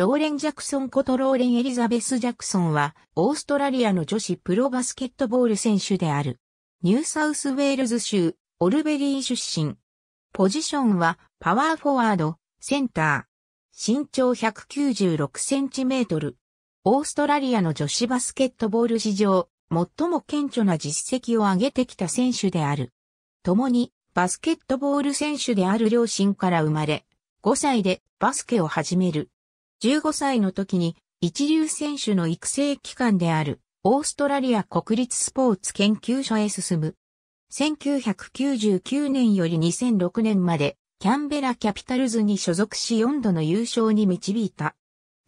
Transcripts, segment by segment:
ローレン・ジャクソンことローレン・エリザベス・ジャクソンは、オーストラリアの女子プロバスケットボール選手である。ニューサウスウェールズ州、オルベリー出身。ポジションは、パワーフォワード、センター。身長196センチメートル。オーストラリアの女子バスケットボール史上、最も顕著な実績を上げてきた選手である。共に、バスケットボール選手である両親から生まれ、5歳でバスケを始める。15歳の時に一流選手の育成機関であるオーストラリア国立スポーツ研究所へ進む。1999年より2006年までキャンベラキャピタルズに所属し4度の優勝に導いた。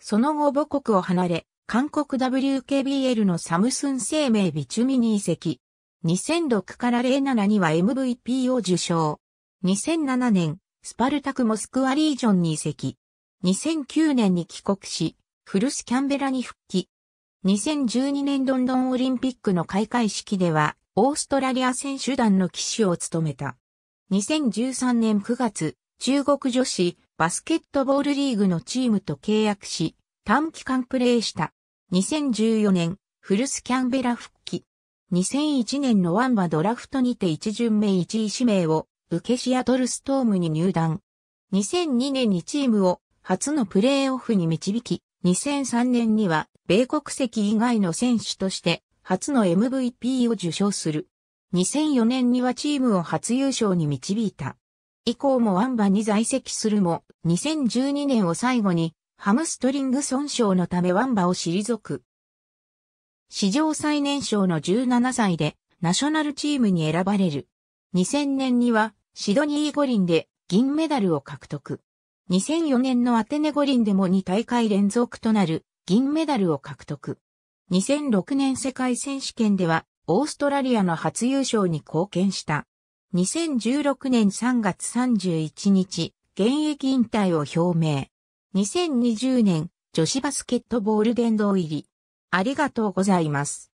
その後母国を離れ、韓国 WKBL のサムスン生命ビチュミに移籍。2006から07には MVP を受賞。2007年、スパルタクモスクワリージョンに移籍。2009年に帰国し、フルスキャンベラに復帰。2012年ロンドンオリンピックの開会式では、オーストラリア選手団の騎手を務めた。2013年9月、中国女子バスケットボールリーグのチームと契約し、短期間プレーした。2014年、フルスキャンベラ復帰。2001年のワンバドラフトにて一巡目一位指名を受けシアトルストームに入団。2002年にチームを初のプレーオフに導き、2003年には米国籍以外の選手として初の MVP を受賞する。2004年にはチームを初優勝に導いた。以降もワンバに在籍するも、2012年を最後にハムストリング損傷のためワンバを退く。史上最年少の17歳でナショナルチームに選ばれる。2000年にはシドニー五輪で銀メダルを獲得。2004年のアテネ五輪でも2大会連続となる銀メダルを獲得。2006年世界選手権ではオーストラリアの初優勝に貢献した。2016年3月31日、現役引退を表明。2020年、女子バスケットボール殿堂入り。ありがとうございます。